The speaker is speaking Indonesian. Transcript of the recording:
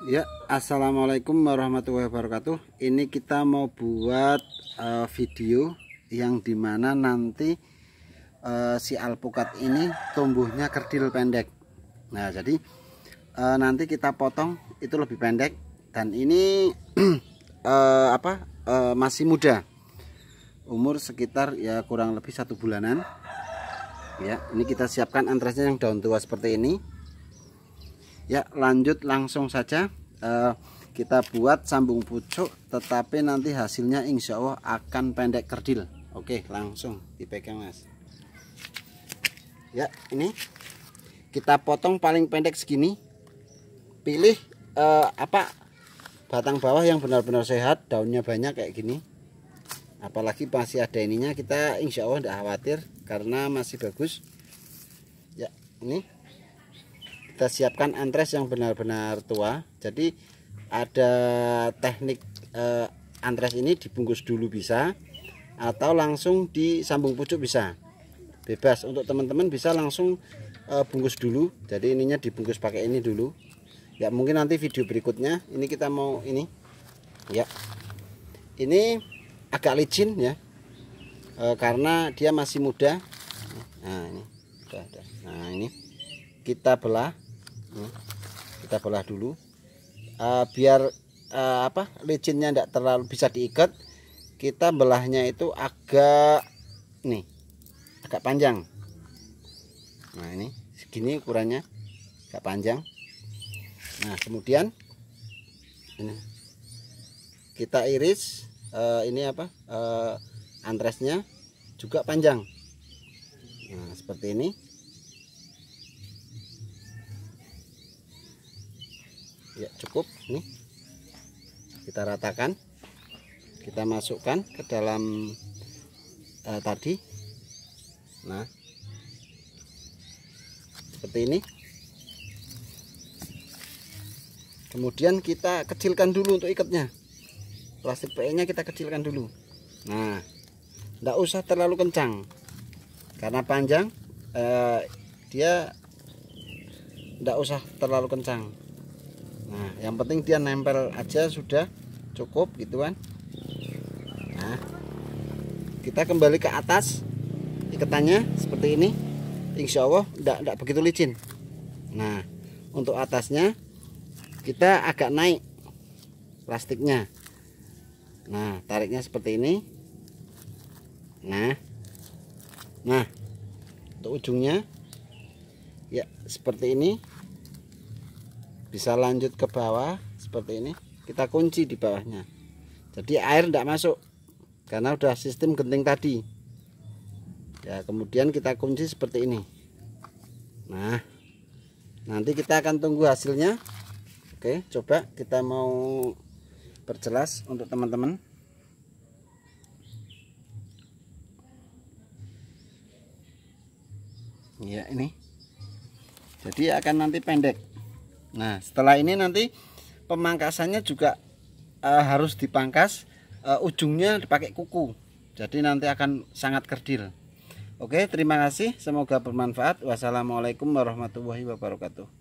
Ya, assalamualaikum warahmatullahi wabarakatuh. Ini kita mau buat uh, video yang dimana nanti uh, si alpukat ini tumbuhnya kerdil pendek. Nah, jadi uh, nanti kita potong itu lebih pendek dan ini uh, apa uh, masih muda, umur sekitar ya kurang lebih satu bulanan. Ya, ini kita siapkan antrasnya yang daun tua seperti ini ya lanjut langsung saja eh, kita buat sambung pucuk tetapi nanti hasilnya insya Allah akan pendek kerdil oke langsung dipegang mas ya ini kita potong paling pendek segini pilih eh, apa batang bawah yang benar-benar sehat daunnya banyak kayak gini apalagi masih ada ininya kita insya Allah tidak khawatir karena masih bagus ya ini kita siapkan antres yang benar-benar tua jadi ada teknik eh, antres ini dibungkus dulu bisa atau langsung disambung pucuk bisa bebas untuk teman-teman bisa langsung eh, bungkus dulu jadi ininya dibungkus pakai ini dulu ya mungkin nanti video berikutnya ini kita mau ini ya ini agak licin ya e, karena dia masih muda nah ini nah ini kita belah kita belah dulu uh, biar uh, apa licinnya tidak terlalu bisa diikat kita belahnya itu agak nih agak panjang nah ini segini ukurannya agak panjang nah kemudian ini kita iris uh, ini apa uh, antresnya juga panjang nah seperti ini ya cukup nih kita ratakan kita masukkan ke dalam eh, tadi nah seperti ini kemudian kita kecilkan dulu untuk ikatnya plastik PE nya kita kecilkan dulu nah tidak usah terlalu kencang karena panjang eh, dia tidak usah terlalu kencang nah yang penting dia nempel aja sudah cukup gitu kan nah kita kembali ke atas iketannya seperti ini insya Allah tidak begitu licin nah untuk atasnya kita agak naik plastiknya nah tariknya seperti ini nah nah untuk ujungnya ya seperti ini bisa lanjut ke bawah seperti ini kita kunci di bawahnya jadi air tidak masuk karena sudah sistem genting tadi ya kemudian kita kunci seperti ini nah nanti kita akan tunggu hasilnya oke coba kita mau perjelas untuk teman-teman ya ini jadi akan nanti pendek Nah setelah ini nanti pemangkasannya juga uh, harus dipangkas uh, ujungnya dipakai kuku. Jadi nanti akan sangat kerdil. Oke terima kasih semoga bermanfaat. Wassalamualaikum warahmatullahi wabarakatuh.